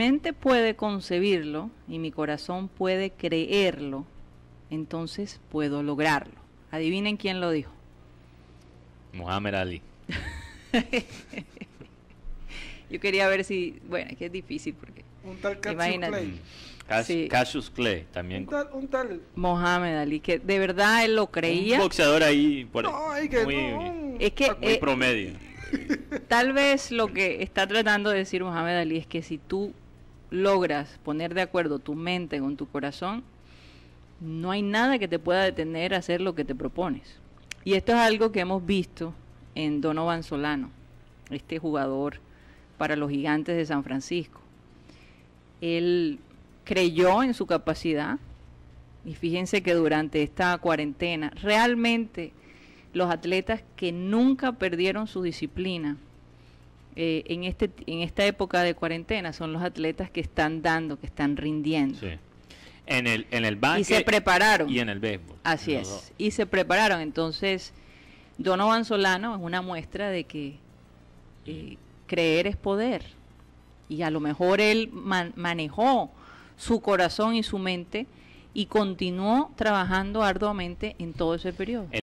mente puede concebirlo y mi corazón puede creerlo, entonces puedo lograrlo. Adivinen quién lo dijo. Mohamed Ali. Yo quería ver si, bueno, es que es difícil porque... Un tal Clay. Cassius Clay también. Un Mohamed Ali, que de verdad él lo creía. Un boxeador ahí, por es que muy, eh, promedio. Tal vez lo que está tratando de decir Mohamed Ali es que si tú logras poner de acuerdo tu mente con tu corazón, no hay nada que te pueda detener a hacer lo que te propones. Y esto es algo que hemos visto en Donovan Solano, este jugador para los gigantes de San Francisco. Él creyó en su capacidad y fíjense que durante esta cuarentena realmente los atletas que nunca perdieron su disciplina eh, en, este, en esta época de cuarentena son los atletas que están dando, que están rindiendo. Sí. En el, en el básquet. Y se prepararon. Y en el béisbol. Así es. Y se prepararon. Entonces, Donovan Solano es una muestra de que eh, creer es poder. Y a lo mejor él manejó su corazón y su mente y continuó trabajando arduamente en todo ese periodo.